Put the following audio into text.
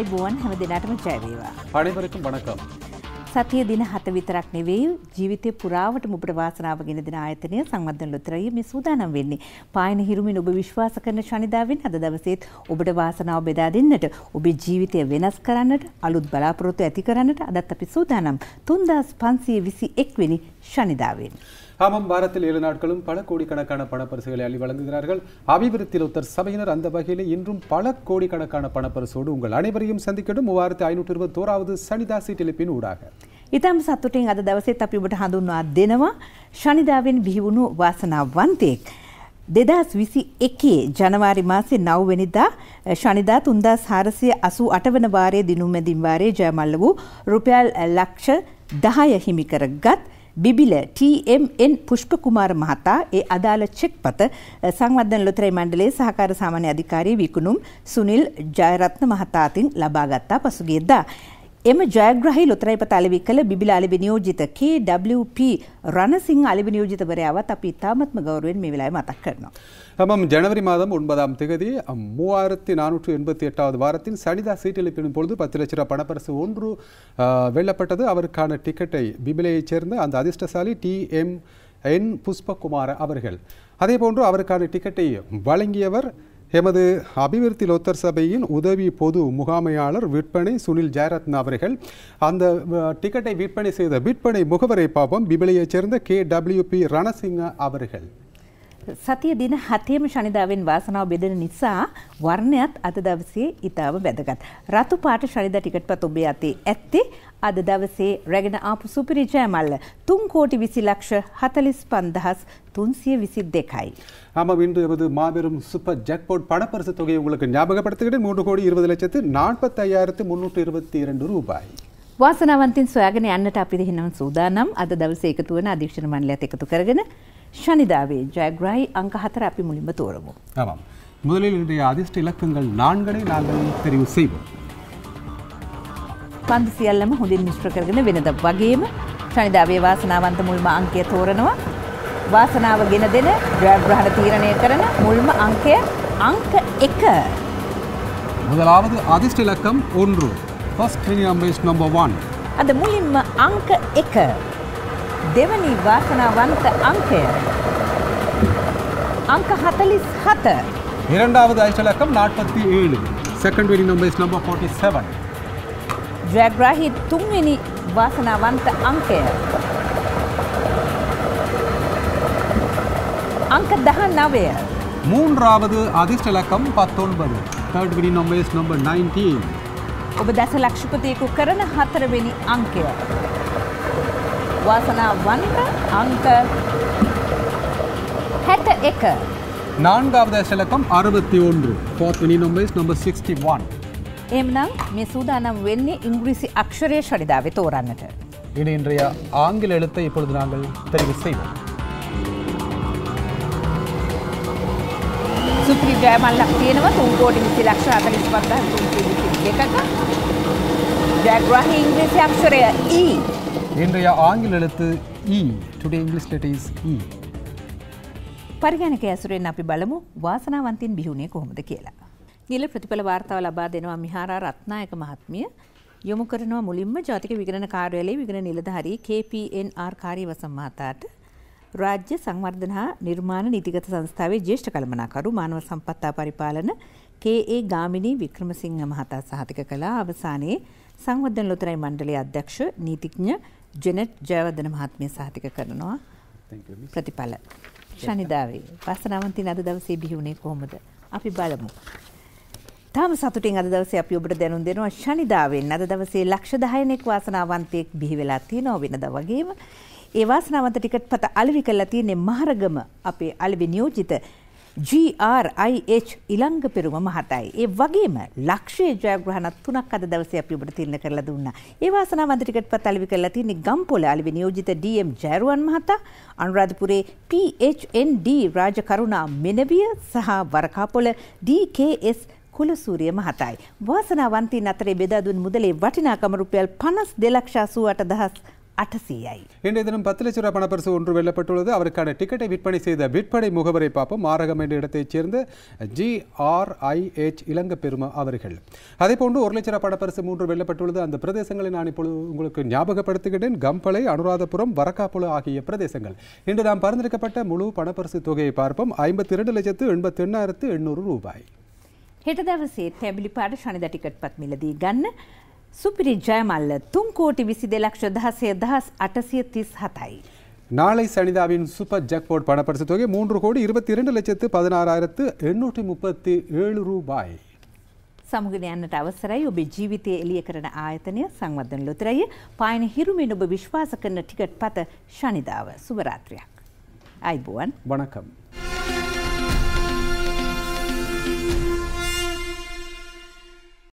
ආයිබෝන් හැම දෙනාටම ජයවේවා. පඩිවරකම් වණකම්. සතිය දින හත විතරක් නෙවෙයි ජීවිතේ පුරාවට මුබට වාසනාව ගෙන දෙන ආයතනය සංවර්ධන ලොතරැයි මේ සූදානම් වෙන්නේ. පායන හිරුමින් ඔබ විශ්වාස කරන ශනිදාවෙන් අද දවසේත් ඔබට වාසනාව බෙදා දෙන්නට, ඔබේ ජීවිතය වෙනස් කරන්නට, අලුත් බලාපොරොත්තු ඇති කරන්නට අදත් අපි සූදානම්. 3521 වෙනි ஷனிதாவின் ஆமாம் வாரத்தில் ஏழு நாட்களும் பல கோடிக்கணக்கான பணப்பரிசுகளை அள்ளி வழங்குகிறார்கள் அபிவிருத்தியில் உத்தர் சபையினர் அந்த வகையில் இன்றும் பல கோடிக்கணக்கான பணப்பரிசோடு உங்கள் அனைவரையும் சந்திக்கட்டும் மூவாயிரத்தி ஐநூற்றி இருபத்தோராவது සනිදා සිටිලිපින් ඌඩාග. ඉතාම සත්තුටින් අද දවසෙත් අපි ඔබට හඳුන්වා දෙනවා ශනිදාවෙන් බිහිවුණු වාසනාවන්තයෙක්. දෙදස් විසි එකේ ජනවාරි මාසේ නවවෙනිදා ශනිදා තුන්දා සාරසය අසු අටවන වාරය දිනුම්මැදින් වාරය ජයමල්ල වූ රුපියල් ලක්ෂ දහය හිමිකර ගත් බිබිල TMN පුෂ්ප කුමාර මහතා ඒ අදාළ චෙක්පත සංවර්ධන ලොතරැයි මණ්ඩලයේ සහකාර සාමාන්‍ය අධිකාරී විකුණුම් සුනිල් ජයරත්න මහතා අතින් ලබාගත්තා පසුගියදා. එම ජයග්‍රහි ලොතරයිපත අලෙවි කළ බිබිල අලෙවි නියෝජිත KWP රණසිංහ අලෙවි නියෝජිතවරයාවත් අපි ඉතාමත්ම ගෞරවයෙන් මේ වෙලාවේ මතක් කරනවා. ஆமாம் ஜனவரி மாதம் ஒன்பதாம் தேதி மூவாயிரத்தி நானூற்று எண்பத்தி எட்டாவது வாரத்தில் சனிதா சீட்டில் பின்னும் பொழுது பத்து லட்ச ரூபாய் பணப்பரிசு ஒன்று வெல்லப்பட்டது அவருக்கான டிக்கெட்டை பிபிலையைச் சேர்ந்த அந்த அதிர்ஷ்டசாலி டி எம் என் புஷ்பகுமார் அவர்கள் அதே போன்று அவருக்கான டிக்கெட்டை வழங்கியவர் எமது அபிவிருத்தி லோத்தர் சபையின் உதவி பொது முகாமையாளர் விற்பனை சுனில் ஜெயரத்னா அவர்கள் அந்த டிக்கெட்டை விற்பனை செய்த விற்பனை முகவரை பாவம் பிபிலியைச் சேர்ந்த கே டபிள்யூபி ரணசிங்க அவர்கள் සතිය දින හතේම ශනිදාවෙන් වාසනාව බෙදෙන නිසා වර්ණයත් අද දවසේ ඉතාම වැදගත්. රතු පාට ශනිදා ටිකට්පත් ඔබේ අතේ ඇත්තේ අද දවසේ රැගෙන ආපු සුපිරි ජයමල්ල 3 කෝටි 20 ලක්ෂ 45322යි. ஆமா விந்து எமது மாபெரும் சூப்பர் ஜாக்பாட் பணப்பரிசு தொகையை உங்களுக்கு ஞாபகப்படுத்திக்கிட்டு மூன்று கோடி இருபது லட்சத்து நாற்பத்தையாயிரத்து முன்னூற்று இருபத்தி இரண்டு ரூபாய் වාසනාවන්තින් සොයාගෙන යන්නට අපි දෙහිනම් සූදානම් අද දවසේ එකතු වෙන අධීක්ෂණ මණ්ඩලයත් එකතු කරගෙන ஷனிதாவே ஜெயக்ராய் அங்க ஹத்தர் அப்படி முலிம்ப தோறவும் ஆமாம் முதலில் இன்றைய அதிர்ஷ்ட இலக்கங்கள் நான்கனை நாங்கள் தெரிவு செய்வோம் පන්දු සියල්ලම හොඳින් මිශ්‍ර කරගෙන වෙනද වගේම ශනිදාවේ වාසනාවන්ත මුල්ම අංකය තෝරනවා වාසනාව ගෙන දෙන ජයග්‍රහණ තීරණය කරන මුල්ම අංකය අංක එක முதலாவது அதிர்ஷ்ட இலக்கம் ஒன்று first minimum base number one அந்த முலிம் அங்க எக்க දෙවනි වාසනාවන්ත අංකය. අංක හතලිස් හත. இரண்டாவது ஐஷ்டலக்கம் நாற்பத்தி ஏழு second very number is number forty seven ජයග්‍රාහි තුන්වෙනි වාසනාවන්ත අංකය. අංක දහ නවය. மூன்றாவது அதிர்ஷ்ட இலக்கம் பத்தொன்பது third winning number is number nineteen ඔබ දැස ලක්ෂපතියකු කරන හතරවෙනි අංකය. වාසනාවන්ත අංක 61 நான்காவது இலக்கம் அறுபத்தி ஒன்று fourth winning number is number sixty one එම්නම් මේ சூதானம் වෙන්නේ ඉංග්‍රීසි අක්ෂරය ශරිදාවේ තෝරන්නට. இனி இன்றைய ஆங்கில எழுத்தை இப்பொழுது நாங்கள் தெரிவு செய்வோம் සුප්‍රි ජයමල්ලක් තියෙනවා තුන්කෝටි විසි ලක්ෂ අතලිස් පත්දහ තුන්සිසි දෙකක ජයග්‍රහි ඉංග්‍රීසි අක්ෂරය ඊ e. இன்றைய ஆங்கில எழுத்து இ today English letter is E පරිගණක ඇසුරෙන් අපි බලමු වාසනාවන්තින් බිහුණේ කොහොමද කියලා. නිල ප්‍රතිඵල වාර්තාව ලබා දෙනවා මිහාරා රත්නායක මහත්මිය යොමු කරනවා මුලින්ම ජාතික විගණන කාර්යාලයේ විගණන නිලධාරී KPNR කාර්යවසම් මහතාට රාජ්‍ය සංවර්ධන හා නිර්මාණ නීතිගත සංස්ථාවේ ජ්‍යෙෂ්ඨ කළමනාකරු මානව සම්පත්තා පරිපාලන KA ගාමිණී වික්‍රමසිංහ මහතා සහතික කළා අවසානයේ සංවර්ධන ලොතරැයි මණ්ඩලයේ අධ්‍යක්ෂ නීතිඥ ජෙනෙට් ජයවදන මහත්මය සහතික කරනවා ප්‍රතිඵල. ශනිදාවේ පස්සනාවන්තින් අද දවසේ බිහිවුණේ කොහොමද. අපි බලමු. තාම සතුටින් අද දවසේ අපි ඔබට දැනුම් දෙනවා ශනිදාවෙන් අද දවසේ ලක්ෂ 10නෙක් වාසනාවන්තයෙක් බිහි වෙලා තියෙනවා වෙනද වගේම ඒ වාසනාවන්ත ටිකට් පත අලෙවි කරලා තියෙන්නේ මහරගම අපේ අලෙවි නියෝජිත GRIH ඉලංග පෙරුම මහතයි. ඒ වගේම ලක්ෂයේ ජයග්‍රහණ තුනක් අද දවසේ අපි ඔබට තිරණ කරලා දුන්නා. ඒ වාසනාවන්ත ටිකට්පත් අලෙවි කරලා තින්නේ ගම්පොළ අලෙවි නියෝජිත DM ජයරුවන් මහතා, අනුරාධපුරේ PHND රාජකරුණා මෙනවිය සහ වරකාපොළ DKS කුලසූරිය මහතයි. වාසනාවන්තින් අතරේ බෙදා දුන් මුදලේ වටිනාකම රුපියල් 52 ලක්ෂ 88 දහස් அட்டசியை இன்றைய தினம் பத்து லட்ச ரூபாய் பணப்பரிசு ஒன்று வெல்லப்பட்டுள்ளது அவருக்கான டிக்கெட்டை விற்பனை செய்த விற்பனை முகவரை பார்ப்போம் மாரகம் என்ற இடத்தைச் சேர்ந்த ஜி ஆர் ஐ ஹெச் இளங்க பெரும அவர்கள் அதே போன்று ஒரு லட்ச ரூபாய் பணப்பரிசு மூன்று வெல்லப்பட்டுள்ளது அந்த பிரதேசங்களை நான் இப்பொழுது உங்களுக்கு ஞாபகப்படுத்துகிறேன் கம்பளை அனுராதபுரம் வரக்காப்புல ஆகிய பிரதேசங்கள் இன்று நாம் பரிந்துரைக்கப்பட்ட முழு பணப்பரிசு தொகையை பார்ப்போம் ஐம்பத்தி இரண்டு லட்சத்து எண்பத்தி එන්නාරත්ත එන්නුරු රූපයි. හෙට දවසේ පැබිලි පාට ශනිදටිකට් පත් මිලදී සුපිරි ජයමල්ල තුන්කෝටි විසි දෙලක්ෂ දහසය දහස් අටසිය තිස් ஹතයි. நாளை சனிதாவின் சூப்பர் ஜாக்பாட் பணப்பரிசத்தொகை மூன்று கோடி இருபத்தி இரண்டு லட்சத்து பதினாறாயிரத்து எண்ணூற்றி முப்பத்தி ஏழு ரூபாய். සමුගෙන යන්නට අවසරයි ඔබේ ජීවිතය එළිය කරන ආයතනය සංවර්ධන ලොතරැයි පායන හිරුමෙන් ඔබ විශ්වාස කරන ටිකට් පත ශනිදාව සුබරාත්‍රයක්. අයිබුවන් වනකම්.